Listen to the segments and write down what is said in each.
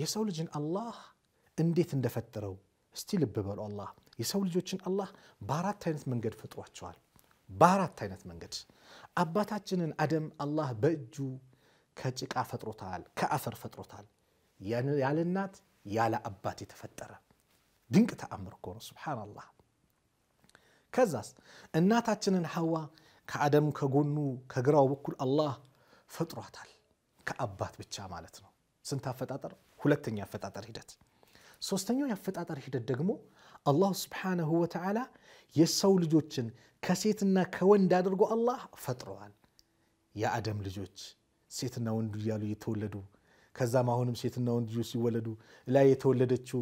የሰው ልጅን አላህ እንዴት እንደፈጠረው እስቲ ልብ በሉ። አላህ የሰው ልጆችን አላህ በአራት አይነት መንገድ ፈጥሯቸዋል። በአራት አይነት መንገድ አባታችንን አደም አላህ በእጁ ከጭቃ ፈጥሮታል፣ ከአፈር ፈጥሮታል። ያለ እናት ያለ አባት የተፈጠረ ድንቅ ተአምር እኮ ነው። ሱብሓነላህ። ከዛስ እናታችንን ሐዋ ከአደም ከጎኑ ከግራው በኩል አላህ ፈጥሯታል፣ ከአባት ብቻ ማለት ነው። ስንት አፈጣጠር? ሁለተኛ አፈጣጠር ሂደት። ሶስተኛው የአፈጣጠር ሂደት ደግሞ አላሁ ስብሓነሁ ወተዓላ የሰው ልጆችን ከሴትና ከወንድ አድርጎ አላህ ፈጥረዋል። የአደም ልጆች ሴትና ወንድ እያሉ የተወለዱ ከዛም አሁንም ሴትና ወንድ ልጆች ሲወለዱ ላይ የተወለደችው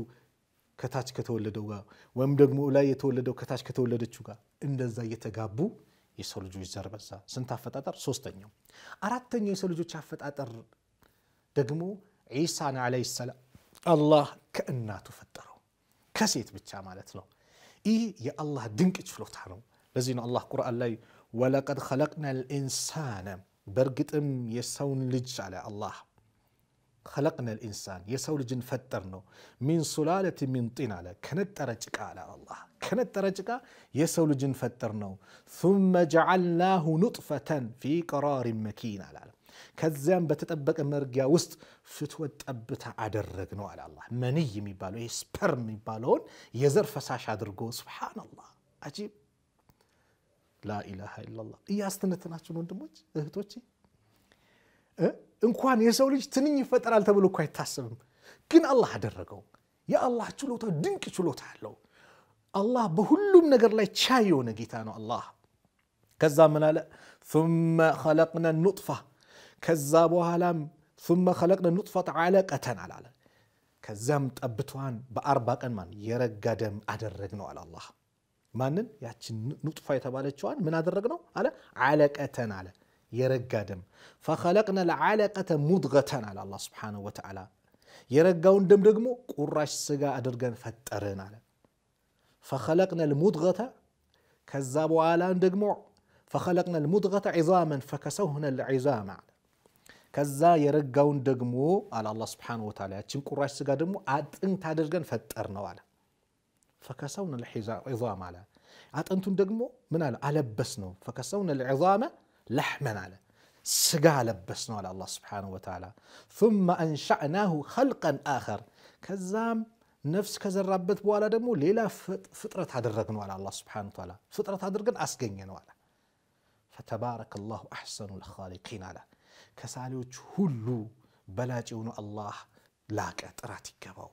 ከታች ከተወለደው ጋር ወይም ደግሞ ላይ የተወለደው ከታች ከተወለደችው ጋር እንደዛ እየተጋቡ የሰው ልጆች ዘር በዛ። ስንት አፈጣጠር? ሶስተኛው። አራተኛው የሰው ልጆች አፈጣጠር ደግሞ عيسى عليه السلام الله كأنه تفتره كسيت بيتشا مالتنا إيه يا الله دنك اتشفلو تحنو لزين الله قرآن لي ولقد خلقنا الإنسان برقت أم يسون لج على الله خلقنا الإنسان يسون لج نفترنا من سلالة من طين على كانت ترجك على الله كانت ترجك يسون لج نفترنا ثم جعلناه نطفة في قرار مكين على الله ከዚያም በተጠበቀ መርጊያ ውስጥ ፍትወት ጠብታ አደረግ ነው አለ አላህ መንይ የሚባለው ይህ ስፐርም የሚባለውን የዘር ፈሳሽ አድርጎ ስብሓንላህ አጂብ ላኢላሃ ኢላላህ እያስተነትናችን ወንድሞች እህቶች እንኳን የሰው ልጅ ትንኝ ይፈጠራል ተብሎ እኮ አይታሰብም ግን አላህ አደረገው የአላህ ችሎታ ድንቅ ችሎታ አለው አላህ በሁሉም ነገር ላይ ቻይ የሆነ ጌታ ነው አላህ كذا من ثم خلقنا النطفة ከዛ በኋላም ثم خلقنا نطفة علاقة على على كزم تبتوان بأربع أنمان يرقدم أدرقنا على الله مانن يعني نطفة يتبالي شوان من أدرقنا على علاقة على يرقدم فخلقنا العلاقة مضغة على الله سبحانه وتعالى يرقون دم دقمو قراش سقا أدرقن فترن على فخلقنا المضغة كذابوا على دقمو فخلقنا المضغة عظاما فكسوهنا العظام على ከዛ የረጋውን ደግሞ አለ አላህ ስብሓነሁ ወተዓላ ያችን ቁራሽ ስጋ ደግሞ አጥንት አድርገን ፈጠር ነው አለ። ፈከሰውነ ልዒዛም አለ አጥንቱን ደግሞ ምን አለ አለበስ ነው። ፈከሰውነ ልዒዛመ ለሕመን አለ ስጋ አለበስ ነው አለ አላህ ስብሓነሁ ወተዓላ። ثመ አንሻዕናሁ ኸልቀን አኸር ከዛም ነፍስ ከዘራበት በኋላ ደግሞ ሌላ ፍጥረት አደረግነው አለ አላህ ስብሓነሁ ወተዓላ። ፍጥረት አድርገን አስገኘ ነው አለ። ፈተባረከ ላሁ አሕሰኑ ልኻሊቂን አለ ከሳሌዎች ሁሉ በላጭ የሆኑ አላህ ላቀ ጥራት ይገባው።